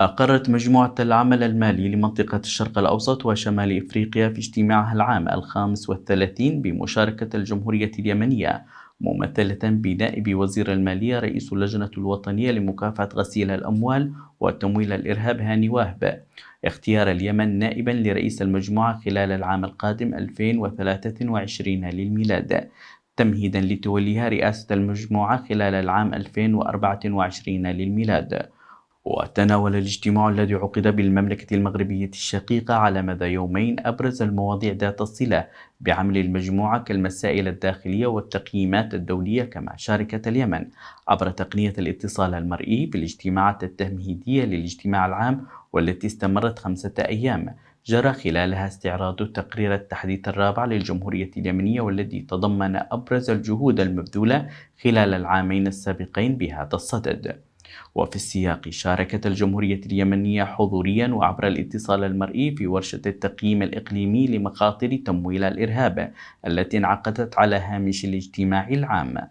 أقرت مجموعة العمل المالي لمنطقة الشرق الأوسط وشمال إفريقيا في اجتماعها العام الخامس والثلاثين بمشاركة الجمهورية اليمنية ممثلة بنائب وزير المالية رئيس اللجنة الوطنية لمكافحة غسيل الأموال وتمويل الإرهاب هاني واهب اختيار اليمن نائبا لرئيس المجموعة خلال العام القادم 2023 للميلاد تمهيدا لتوليها رئاسة المجموعة خلال العام 2024 للميلاد وتناول الاجتماع الذي عقد بالمملكة المغربية الشقيقة على مدى يومين أبرز المواضيع ذات الصلة بعمل المجموعة كالمسائل الداخلية والتقييمات الدولية كما شاركت اليمن عبر تقنية الاتصال المرئي بالاجتماعات التمهيدية للاجتماع العام والتي استمرت خمسة أيام جرى خلالها استعراض تقرير التحديث الرابع للجمهورية اليمنية والذي تضمن أبرز الجهود المبذولة خلال العامين السابقين بهذا الصدد وفي السياق شاركت الجمهورية اليمنية حضوريا وعبر الاتصال المرئي في ورشة التقييم الإقليمي لمخاطر تمويل الإرهاب التي انعقدت على هامش الاجتماع العام